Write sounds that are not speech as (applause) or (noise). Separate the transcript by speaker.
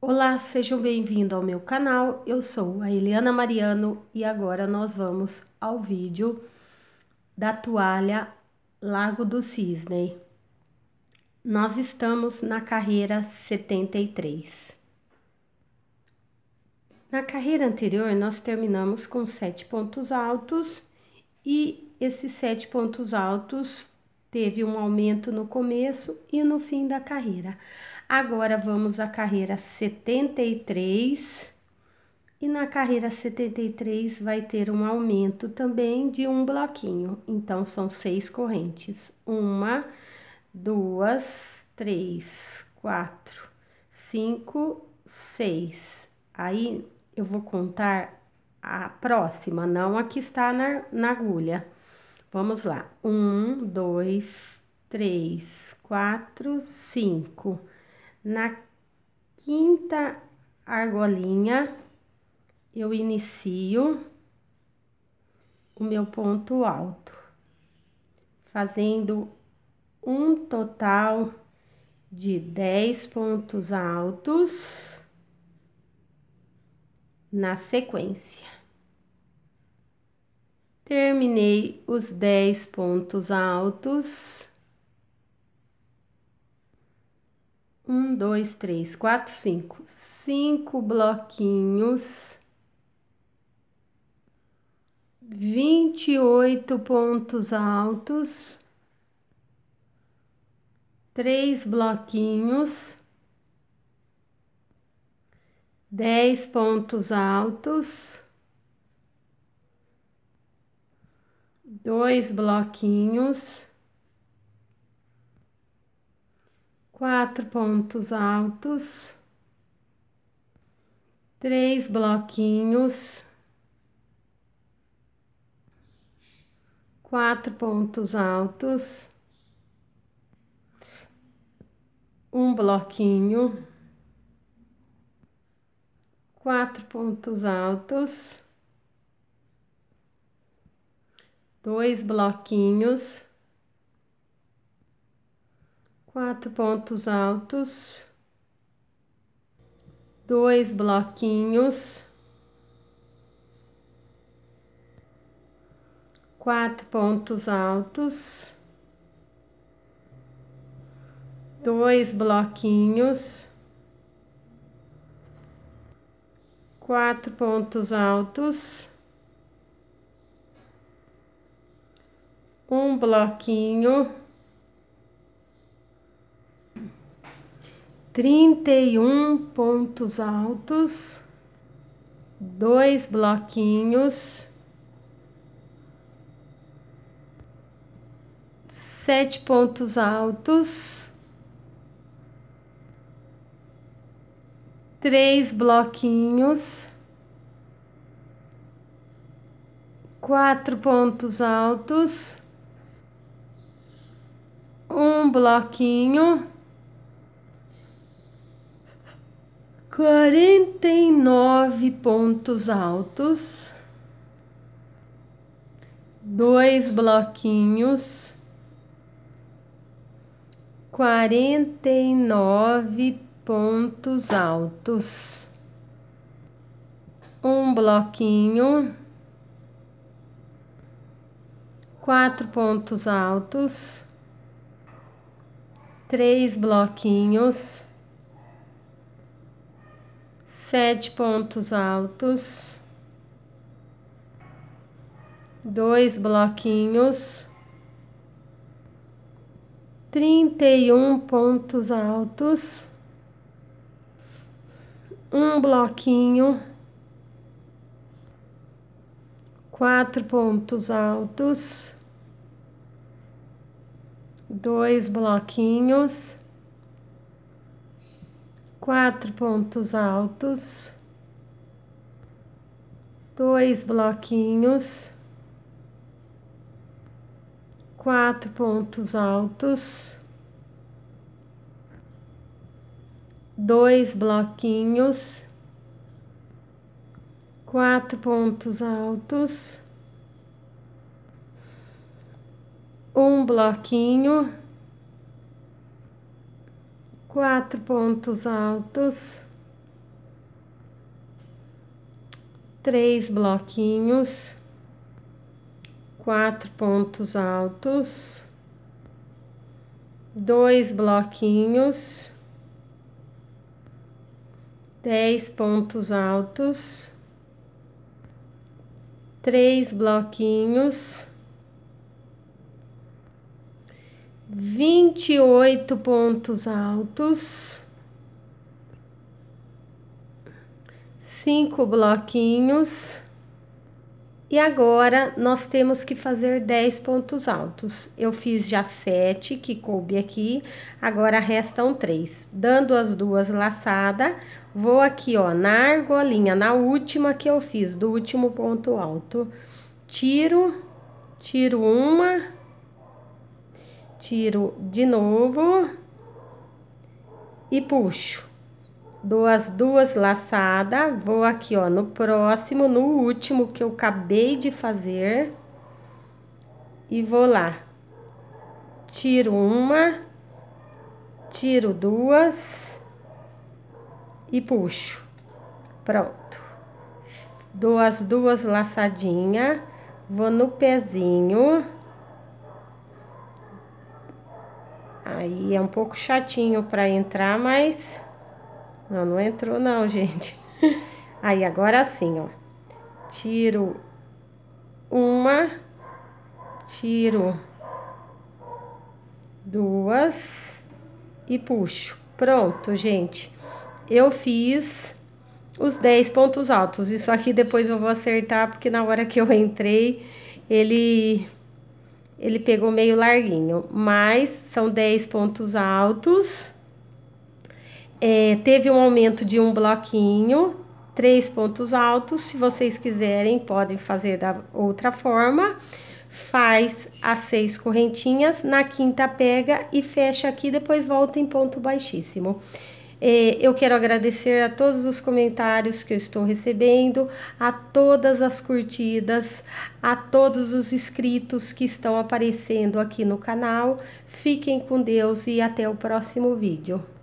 Speaker 1: Olá, sejam bem-vindos ao meu canal. Eu sou a Eliana Mariano e agora nós vamos ao vídeo da toalha Lago do Cisne. Nós estamos na carreira 73. Na carreira anterior, nós terminamos com sete pontos altos e esses sete pontos altos teve um aumento no começo e no fim da carreira. Agora vamos à carreira 73. E na carreira 73 vai ter um aumento também de um bloquinho. Então, são seis correntes. Uma, duas, três, quatro, cinco, seis. Aí, eu vou contar a próxima, não a que está na, na agulha. Vamos lá. Um, dois, três, quatro, cinco na quinta argolinha, eu inicio o meu ponto alto, fazendo um total de 10 pontos altos na sequência. Terminei os 10 pontos altos Um, dois, três, quatro, cinco. Cinco bloquinhos. Vinte e oito pontos altos. Três bloquinhos. Dez pontos altos. Dois bloquinhos quatro pontos altos, três bloquinhos, quatro pontos altos, um bloquinho, quatro pontos altos, dois bloquinhos quatro pontos altos, dois bloquinhos, quatro pontos altos, dois bloquinhos, quatro pontos altos, um bloquinho. trinta e um pontos altos, dois bloquinhos, sete pontos altos, três bloquinhos, quatro pontos altos, um bloquinho 49 pontos altos, dois bloquinhos, 49 pontos altos, um bloquinho, quatro pontos altos, três bloquinhos sete pontos altos, dois bloquinhos, trinta e um pontos altos, um bloquinho, quatro pontos altos, dois bloquinhos quatro pontos altos, dois bloquinhos, quatro pontos altos, dois bloquinhos, quatro pontos altos, um bloquinho quatro pontos altos, três bloquinhos, quatro pontos altos, dois bloquinhos, dez pontos altos, três bloquinhos vinte e oito pontos altos, cinco bloquinhos. E agora nós temos que fazer dez pontos altos. Eu fiz já sete que coube aqui, agora restam três. Dando as duas laçadas, vou aqui, ó, na argolinha, na última que eu fiz, do último ponto alto. Tiro, tiro uma, tiro de novo e puxo. Dou as duas laçadas, vou aqui, ó, no próximo, no último que eu acabei de fazer. E vou lá. Tiro uma, tiro duas e puxo. Pronto. Dou as duas laçadinhas, vou no pezinho Aí é um pouco chatinho para entrar, mas não, não entrou não, (laughs) gente. Aí agora sim, ó. Tiro uma, tiro duas e puxo. Pronto, gente. Eu fiz os 10 pontos altos. Isso aqui depois eu vou acertar, porque na hora que eu entrei, ele ele pegou meio larguinho, mas são 10 pontos altos. É, teve um aumento de um bloquinho, três pontos altos. Se vocês quiserem, podem fazer da outra forma. Faz as seis correntinhas, na quinta pega e fecha aqui, depois volta em ponto baixíssimo. É, eu quero agradecer a todos os comentários que eu estou recebendo, a todas as curtidas, a todos os inscritos que estão aparecendo aqui no canal. Fiquem com Deus e até o próximo vídeo.